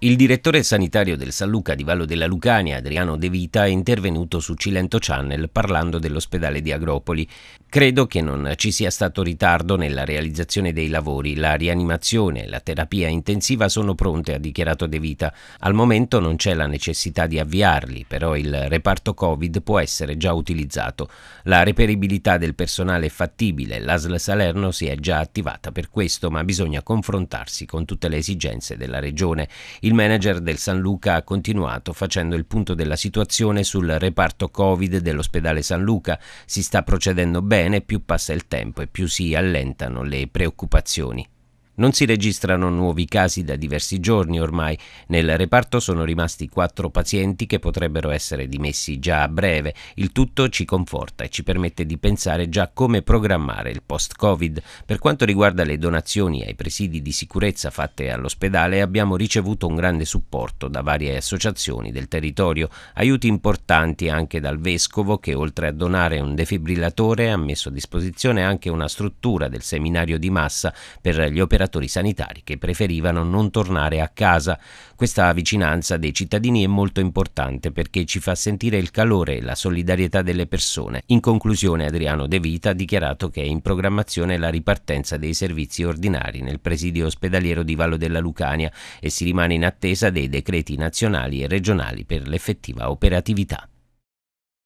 Il direttore sanitario del San Luca di Vallo della Lucania, Adriano De Vita, è intervenuto su Cilento Channel parlando dell'ospedale di Agropoli. Credo che non ci sia stato ritardo nella realizzazione dei lavori. La rianimazione e la terapia intensiva sono pronte, ha dichiarato De Vita. Al momento non c'è la necessità di avviarli, però il reparto Covid può essere già utilizzato. La reperibilità del personale è fattibile. L'ASL Salerno si è già attivata per questo, ma bisogna confrontarsi con tutte le esigenze della regione. Il manager del San Luca ha continuato facendo il punto della situazione sul reparto Covid dell'ospedale San Luca. Si sta procedendo bene, più passa il tempo e più si allentano le preoccupazioni. Non si registrano nuovi casi da diversi giorni ormai. Nel reparto sono rimasti quattro pazienti che potrebbero essere dimessi già a breve. Il tutto ci conforta e ci permette di pensare già come programmare il post-Covid. Per quanto riguarda le donazioni ai presidi di sicurezza fatte all'ospedale, abbiamo ricevuto un grande supporto da varie associazioni del territorio, aiuti importanti anche dal vescovo che oltre a donare un defibrillatore ha messo a disposizione anche una struttura del seminario di massa per gli operatori operatori sanitari che preferivano non tornare a casa. Questa vicinanza dei cittadini è molto importante perché ci fa sentire il calore e la solidarietà delle persone. In conclusione Adriano De Vita ha dichiarato che è in programmazione la ripartenza dei servizi ordinari nel presidio ospedaliero di Vallo della Lucania e si rimane in attesa dei decreti nazionali e regionali per l'effettiva operatività.